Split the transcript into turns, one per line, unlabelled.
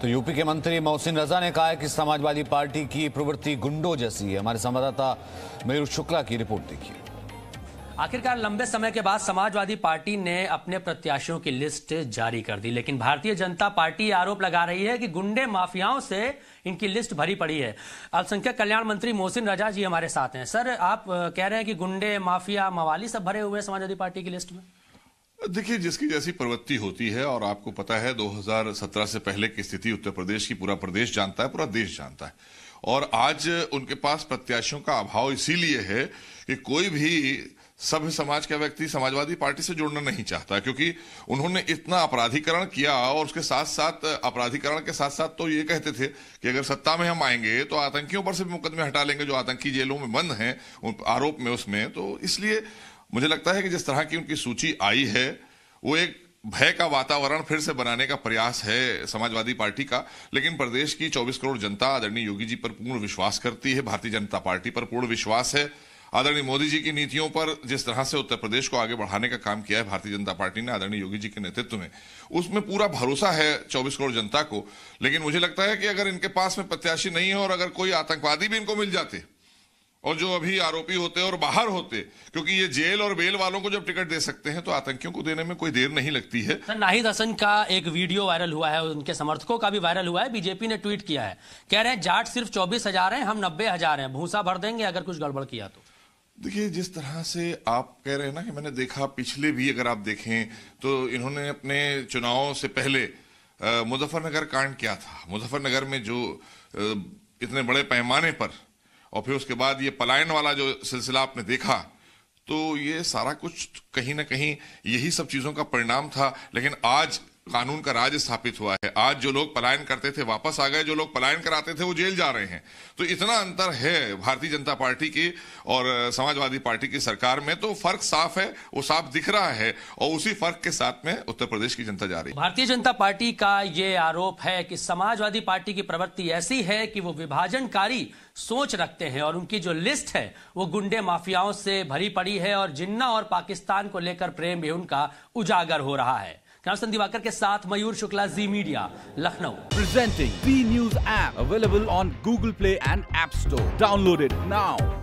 तो यूपी के मंत्री मोहसिन रजा ने कहा है कि समाजवादी पार्टी की प्रवृत्ति गुंडों जैसी है हमारे संवाददाता मयूर शुक्ला की रिपोर्ट देखिए
आखिरकार लंबे समय के बाद समाजवादी पार्टी ने अपने प्रत्याशियों की लिस्ट जारी कर दी लेकिन भारतीय जनता पार्टी आरोप लगा रही है कि गुंडे माफियाओं से इनकी लिस्ट भरी पड़ी है अल्पसंख्यक कल्याण मंत्री मोहसिन रजा जी हमारे साथ हैं सर आप कह रहे हैं कि गुंडे माफिया मवाली सब भरे हुए हैं समाजवादी पार्टी की लिस्ट में
देखिए जिसकी जैसी प्रवृत्ति होती है और आपको पता है 2017 से पहले की स्थिति उत्तर प्रदेश की पूरा प्रदेश जानता है पूरा देश जानता है और आज उनके पास प्रत्याशियों का अभाव इसीलिए है कि कोई भी सभ्य समाज का व्यक्ति समाजवादी पार्टी से जुड़ना नहीं चाहता क्योंकि उन्होंने इतना अपराधीकरण किया और उसके साथ साथ अपराधीकरण के साथ साथ तो ये कहते थे कि अगर सत्ता में हम आएंगे तो आतंकियों पर से भी मुकदमे हटा लेंगे जो आतंकी जेलों में बंद हैं आरोप में उसमें तो इसलिए मुझे लगता है कि जिस तरह की उनकी सूची आई है वो एक भय का वातावरण फिर से बनाने का प्रयास है समाजवादी पार्टी का लेकिन प्रदेश की 24 करोड़ जनता आदरणीय योगी जी पर पूर्ण विश्वास करती है भारतीय जनता पार्टी पर पूर्ण विश्वास है आदरणीय मोदी जी की नीतियों पर जिस तरह से उत्तर प्रदेश को आगे बढ़ाने का काम किया है भारतीय जनता पार्टी ने आदरणीय योगी जी के नेतृत्व में उसमें पूरा भरोसा है 24 करोड़ जनता को लेकिन मुझे लगता है कि अगर इनके पास में प्रत्याशी नहीं है और अगर कोई आतंकवादी भी इनको मिल जाते और जो अभी आरोपी होते और बाहर होते क्योंकि ये जेल और बेल वालों को जब टिकट दे सकते हैं तो आतंकियों को देने में कोई देर नहीं लगती है
सर नाहिद हसन का एक वीडियो वायरल हुआ है उनके समर्थकों का भी वायरल हुआ है बीजेपी ने ट्वीट किया है कह रहे हैं जाट सिर्फ चौबीस हजार है हम नब्बे हजार है भूसा भर देंगे अगर कुछ गड़बड़ किया तो
देखिए जिस तरह से आप कह रहे हैं ना कि मैंने देखा पिछले भी अगर आप देखें तो इन्होंने अपने चुनाव से पहले मुजफ्फरनगर कांड किया था मुजफ्फरनगर में जो इतने बड़े पैमाने पर और फिर उसके बाद ये पलायन वाला जो सिलसिला आपने देखा तो ये सारा कुछ कहीं ना कहीं यही सब चीज़ों का परिणाम था लेकिन आज कानून का राज स्थापित हुआ है आज जो लोग पलायन करते थे वापस आ गए जो लोग पलायन कराते थे वो जेल जा रहे हैं तो इतना अंतर है भारतीय जनता पार्टी की और समाजवादी पार्टी की सरकार में तो फर्क साफ है वो साफ दिख रहा है और उसी फर्क के साथ में उत्तर प्रदेश की जनता जा रही है
भारतीय जनता पार्टी का ये आरोप है कि समाजवादी पार्टी की प्रवृत्ति ऐसी है कि वो विभाजनकारी सोच रखते हैं और उनकी जो लिस्ट है वो गुंडे माफियाओं से भरी पड़ी है और जिन्ना और पाकिस्तान को लेकर प्रेम भी उनका उजागर हो रहा है रामसन दिवाकर के साथ Mayur Shukla ji media Lucknow presenting B news app
available on Google
play and app store downloaded
now